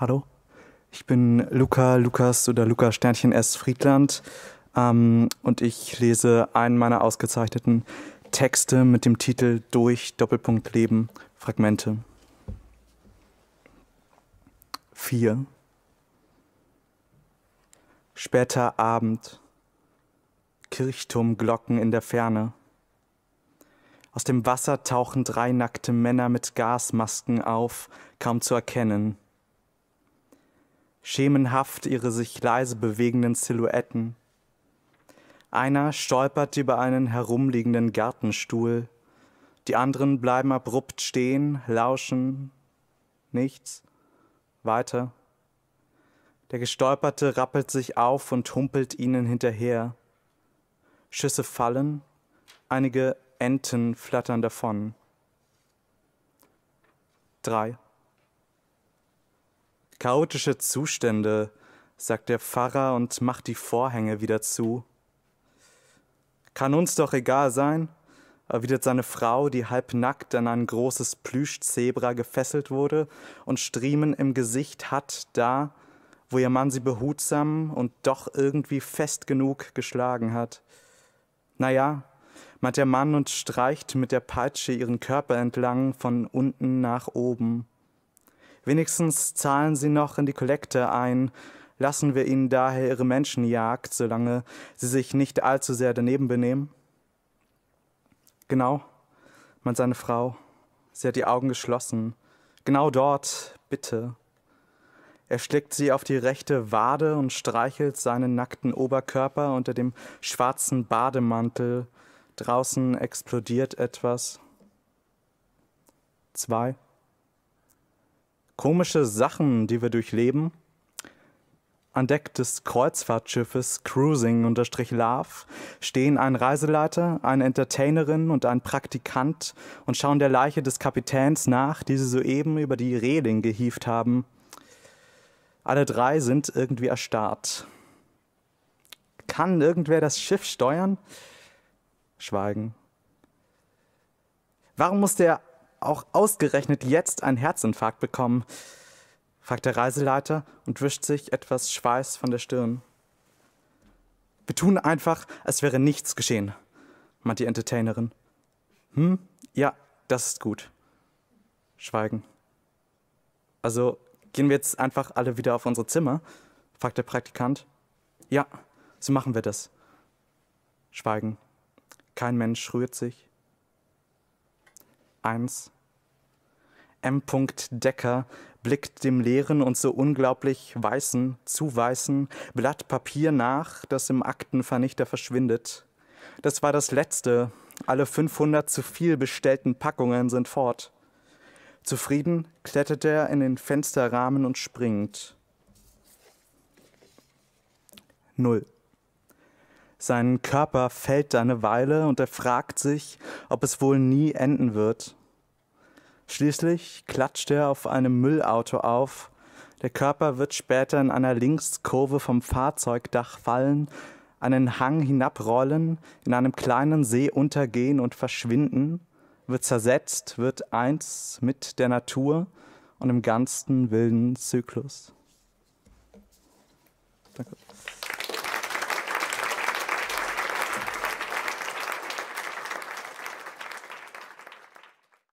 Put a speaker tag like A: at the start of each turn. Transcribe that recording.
A: Hallo, ich bin Luca, Lukas oder Luca Sternchen S. Friedland ähm, und ich lese einen meiner ausgezeichneten Texte mit dem Titel Durch Doppelpunkt Leben Fragmente. 4. Später Abend. Kirchturmglocken in der Ferne. Aus dem Wasser tauchen drei nackte Männer mit Gasmasken auf, kaum zu erkennen schemenhaft ihre sich leise bewegenden Silhouetten. Einer stolpert über einen herumliegenden Gartenstuhl, die anderen bleiben abrupt stehen, lauschen, nichts, weiter. Der Gestolperte rappelt sich auf und humpelt ihnen hinterher. Schüsse fallen, einige Enten flattern davon. 3. Chaotische Zustände, sagt der Pfarrer und macht die Vorhänge wieder zu. Kann uns doch egal sein, erwidert seine Frau, die halbnackt an ein großes Plüschzebra gefesselt wurde und Striemen im Gesicht hat, da, wo ihr Mann sie behutsam und doch irgendwie fest genug geschlagen hat. Naja, meint der Mann und streicht mit der Peitsche ihren Körper entlang von unten nach oben. Wenigstens zahlen sie noch in die Kollekte ein. Lassen wir ihnen daher ihre Menschenjagd, solange sie sich nicht allzu sehr daneben benehmen? Genau, meint seine Frau. Sie hat die Augen geschlossen. Genau dort, bitte. Er schlägt sie auf die rechte Wade und streichelt seinen nackten Oberkörper unter dem schwarzen Bademantel. Draußen explodiert etwas. Zwei komische Sachen, die wir durchleben. An Deck des Kreuzfahrtschiffes Cruising-Love stehen ein Reiseleiter, eine Entertainerin und ein Praktikant und schauen der Leiche des Kapitäns nach, die sie soeben über die Reling gehieft haben. Alle drei sind irgendwie erstarrt. Kann irgendwer das Schiff steuern? Schweigen. Warum muss der auch ausgerechnet jetzt einen Herzinfarkt bekommen? fragt der Reiseleiter und wischt sich etwas Schweiß von der Stirn. Wir tun einfach, als wäre nichts geschehen, meint die Entertainerin. Hm, ja, das ist gut. Schweigen. Also gehen wir jetzt einfach alle wieder auf unsere Zimmer? fragt der Praktikant. Ja, so machen wir das. Schweigen. Kein Mensch rührt sich. 1. M. Decker blickt dem leeren und so unglaublich weißen, zu weißen Blatt Papier nach, das im Aktenvernichter verschwindet. Das war das letzte. Alle 500 zu viel bestellten Packungen sind fort. Zufrieden klettert er in den Fensterrahmen und springt. 0. Sein Körper fällt eine Weile und er fragt sich, ob es wohl nie enden wird. Schließlich klatscht er auf einem Müllauto auf. Der Körper wird später in einer Linkskurve vom Fahrzeugdach fallen, einen Hang hinabrollen, in einem kleinen See untergehen und verschwinden, wird zersetzt, wird eins mit der Natur und im ganzen wilden Zyklus. Danke.